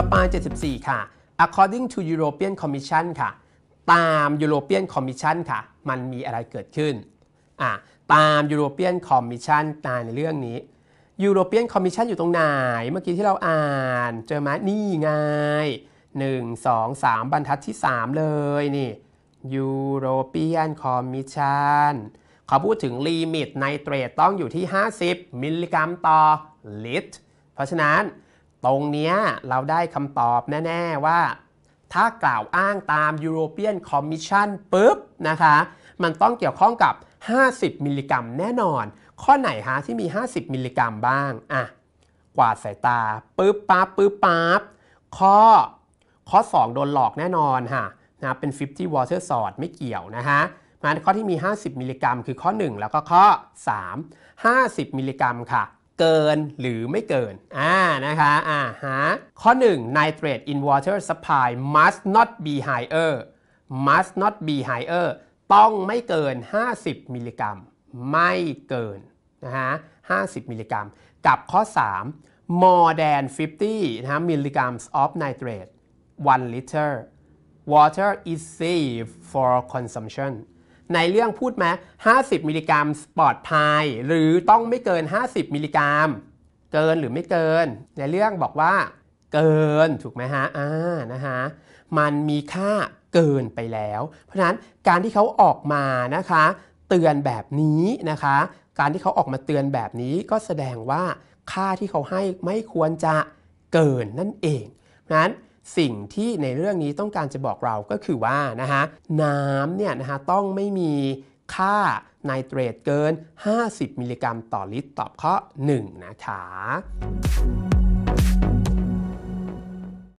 สปาย74 ค่ะ according to European Commission ค่ะ ตาม European Commission ค่ะ มันมีอะไรเกิดขึ้นอ่ะตาม European Commission ตามในเรื่องนี้ European Commission อยู่ตรงไหน เมื่อกี้ที่เราอ่านเจอไหมนี่ไง1 2 3 บรรทัดที่ 3 เลยนี่ European Commission เขาพูดถึงลิมิตในเตรตต้องอยู่ที่ 50มิลลิกรัมต่อลิตร เพราะฉะนั้นตรงนี้เราได้คำตอบแน่ ๆว่า ถ้ากล่าวอ้างตาม European Commission ปุ๊บนะคะมันต้องเกี่ยวข้องกับ 50 มิลลิกรัมแน่นอน ข้อไหนฮะที่มี 50 มิลลิกรัมบ้างอ่ะกวาดสายตาปึ๊บปั๊บปึ๊บปั๊บข้อข้อ 2 โดนหลอกแน่นอนฮะนะเป็น 50 water s o r t ไม่เกี่ยวนะฮะมาข้อที่มี 50 มิลลิกรัม คือข้อ 1 แล้วก็ข้อ 3 50 มิลลิกรัมค่ะเกินหรือไม่เกินอ่านะคะอ่าฮะข้อ1 nitrate in water supply must not be higher must not be higher ต้องไม่เกิน 50มิลลิกรัม ไม่เกิน นะฮะ50มิลลิกรัม กับข้อ 3 more than 50นะฮะ milligrams of nitrate 1 liter water is safe for consumption ในเรื่องพูดมา50มิลลิกรัมปลอดภัยหรือต้องไม่เกิน 50มิลลิกรัม เกินหรือไม่เกิน ในเรื่องบอกว่า เกินถูกไหมฮะ อ่านะฮะ มันมีค่าเกินไปแล้ว เพราะฉะนั้นการที่เขาออกมานะคะ เตือนแบบนี้นะคะ การที่เขาออกมาเตือนแบบนี้ก็แสดงว่าค่าที่เขาให้ไม่ควรจะเกินนั่นเองนั้นสิ่งที่ในเรื่องนี้ต้องการจะบอกเราก็คือว่านะฮะน้ำเนี่ยนะฮะต้องไม่มีค่าไนเตรตเกิน 50 มิลลิกรัมต่อลิตรต่อข้อ 1 นะคะ